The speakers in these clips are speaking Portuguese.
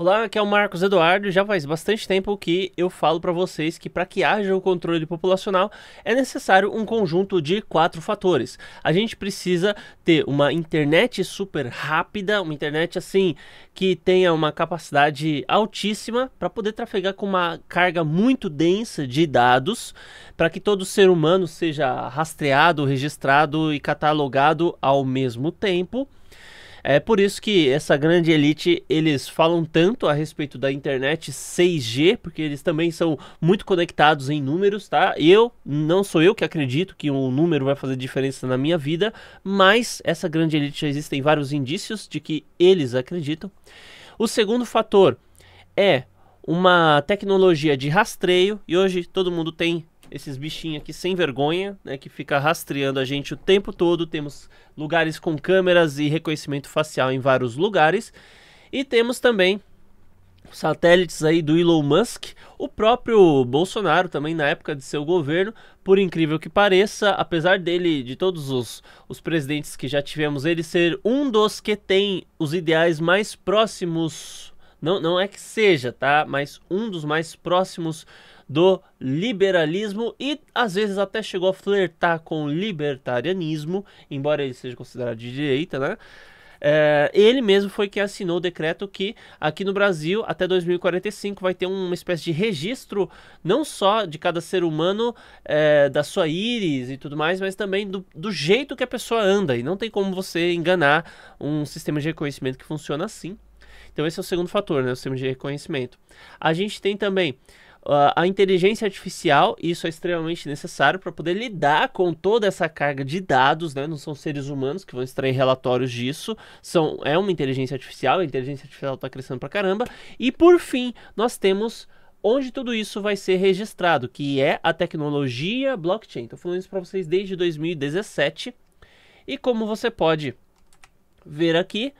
Olá, aqui é o Marcos Eduardo. Já faz bastante tempo que eu falo para vocês que para que haja o controle populacional é necessário um conjunto de quatro fatores. A gente precisa ter uma internet super rápida, uma internet assim que tenha uma capacidade altíssima para poder trafegar com uma carga muito densa de dados, para que todo ser humano seja rastreado, registrado e catalogado ao mesmo tempo. É por isso que essa grande elite, eles falam tanto a respeito da internet 6G, porque eles também são muito conectados em números, tá? Eu, não sou eu que acredito que um número vai fazer diferença na minha vida, mas essa grande elite já existem vários indícios de que eles acreditam. O segundo fator é uma tecnologia de rastreio, e hoje todo mundo tem esses bichinhos aqui sem vergonha, né, que fica rastreando a gente o tempo todo. Temos lugares com câmeras e reconhecimento facial em vários lugares. E temos também satélites aí do Elon Musk, o próprio Bolsonaro também na época de seu governo, por incrível que pareça, apesar dele, de todos os, os presidentes que já tivemos, ele ser um dos que tem os ideais mais próximos, não, não é que seja, tá? Mas um dos mais próximos do liberalismo e às vezes até chegou a flertar com libertarianismo, embora ele seja considerado de direita, né? É, ele mesmo foi quem assinou o decreto que aqui no Brasil, até 2045, vai ter uma espécie de registro não só de cada ser humano, é, da sua íris e tudo mais, mas também do, do, jeito que a pessoa anda. E não tem como você enganar um sistema de reconhecimento que funciona assim. Então, esse é o segundo fator, né? O sistema de reconhecimento. A gente tem também a inteligência artificial, isso é extremamente necessário para poder lidar com toda essa carga de dados, né? Não são seres humanos que vão extrair relatórios disso, são, é uma inteligência artificial, a inteligência artificial está crescendo para caramba. E por fim, nós temos onde tudo isso vai ser registrado, que é a tecnologia blockchain. Estou falando isso para vocês desde 2017. E como você pode ver aqui,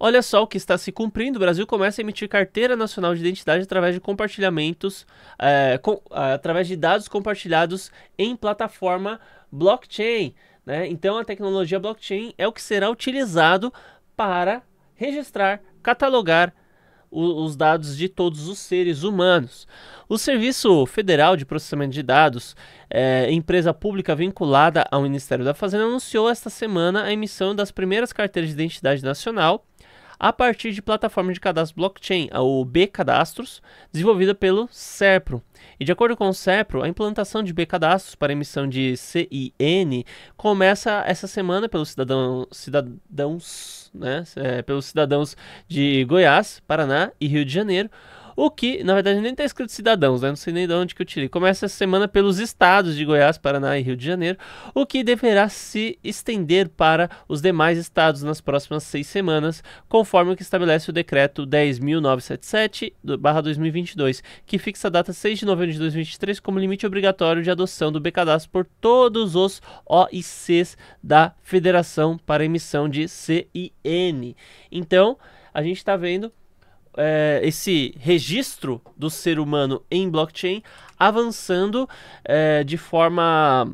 Olha só o que está se cumprindo. O Brasil começa a emitir carteira nacional de identidade através de compartilhamentos, é, com, é, através de dados compartilhados em plataforma blockchain. Né? Então, a tecnologia blockchain é o que será utilizado para registrar, catalogar o, os dados de todos os seres humanos. O Serviço Federal de Processamento de Dados, é, empresa pública vinculada ao Ministério da Fazenda, anunciou esta semana a emissão das primeiras carteiras de identidade nacional a partir de plataforma de cadastro blockchain, o B-Cadastros, desenvolvida pelo SERPRO. E de acordo com o SEPRO, a implantação de B-cadastros para emissão de CIN começa essa semana pelos cidadão, cidadãos, né, é, pelos cidadãos de Goiás, Paraná e Rio de Janeiro. O que, na verdade, nem está escrito cidadãos, né? Não sei nem de onde que eu tirei. Começa essa semana pelos estados de Goiás, Paraná e Rio de Janeiro, o que deverá se estender para os demais estados nas próximas seis semanas, conforme o que estabelece o decreto 10.977-2022, que fixa a data 6 de novembro de 2023 como limite obrigatório de adoção do Becadastro por todos os OICs da Federação para emissão de CIN. Então, a gente está vendo é, esse registro do ser humano em blockchain avançando é, de forma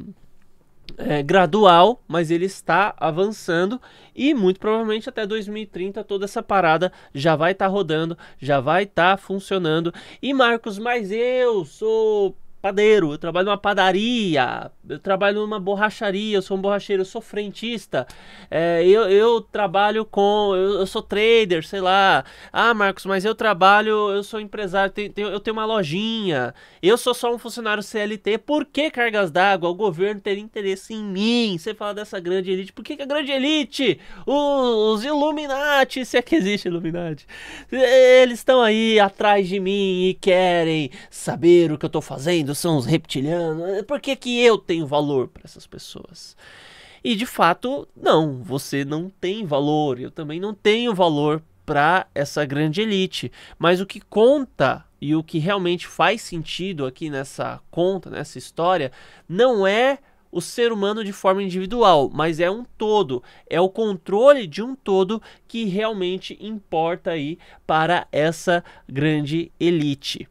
é, gradual, mas ele está avançando e muito provavelmente até 2030 toda essa parada já vai estar tá rodando, já vai estar tá funcionando. E Marcos, mas eu sou padeiro, eu trabalho numa padaria, eu trabalho numa borracharia, eu sou um borracheiro, eu sou frentista, é, eu, eu trabalho com. Eu, eu, sou trader, sei lá. Ah, Marcos, mas eu trabalho, eu sou empresário, eu tenho, eu tenho uma lojinha, eu sou só um funcionário CLT. Por que cargas d'água? O governo teria interesse em mim? Você fala dessa grande elite, por que, que a grande elite? Os, os Illuminati, se é que existe Illuminati, eles estão aí atrás de mim e querem saber o que eu tô fazendo são os reptilianos. Por que, que eu tenho valor para essas pessoas? E de fato, não, você não tem valor. Eu também não tenho valor para essa grande elite. Mas o que conta e o que realmente faz sentido aqui nessa conta, nessa história, não é o ser humano de forma individual, mas é um todo, é o controle de um todo que realmente importa aí para essa grande elite.